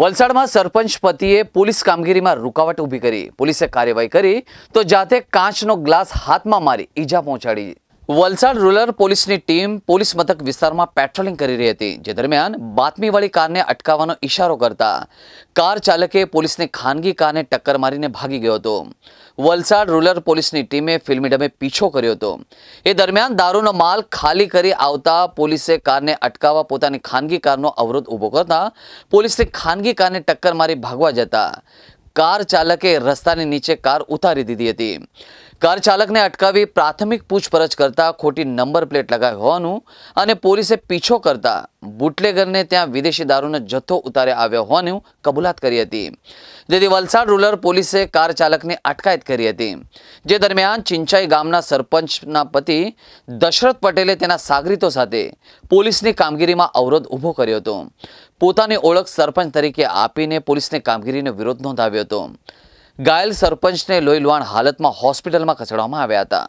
વલસાડમાં સરપંચ પતિએ પોલીસ કામગીરીમાં રૂકાવટ ઊભી કરી પોલીસે કાર્યવાહી કરી તો જાતે કાચનો ગ્લાસ હાથમાં મારી ઈજા પહોંચાડી વલસાડ રૂરલ પોલીસની ટીમ પોલીસ મથક વિસ્તારમાં પેટ્રોલિંગ કરી રહી હતી જે દરમિયાન બાતમીવાળી કારને અટકાવવાનો ઇશારો કરતા કાર ચાલકે પોલીસને ખાનગી કારને ટક્કર મારીને ભાગી ગયો હતો વલસાડ રૂરલ પોલીસની ટીમે ફિલ્મી ડમે પીછો કર્યો હતો એ દરમિયાન દારૂનો માલ ખાલી કરી આવતા પોલીસે કારને અટકાવવા પોતાની ખાનગી કારનો અવરોધ ઊભો કરતા પોલીસને ખાનગી કારને ટક્કર મારી ભાગવા જતા કાર ચાલકે રસ્તાની નીચે કાર ઉતારી દીધી હતી કાર ચાલકને અટકાવી પ્રાથમિક પૂછપરછ કરતા ખોટી નંબર પ્લેટ લગાવી હોવાનું અને પોલીસે પીછો કરતા બુટલેગરને ત્યાં વિદેશી દારૂનો જથ્થો ઉતારે આવ્યો હોવાનું કબૂલાત કરી હતી જેથી વલસાડ રૂરલ પોલીસે કાર ચાલકને અટકાયત કરી હતી જે દરમિયાન ચિંચાઈ ગામના સરપંચના પતિ દશરથ પટેલે તેના સાગરીતો સાથે પોલીસની કામગીરીમાં અવરોધ ઊભો કર્યો હતો પોતાની ઓળખ સરપંચ તરીકે આપીને પોલીસની કામગીરીનો વિરોધ નોંધાવ્યો હતો ઘાયલ સરપંચને લોહીલુહાણ હાલતમાં હોસ્પિટલમાં ખસેડવામાં આવ્યા હતા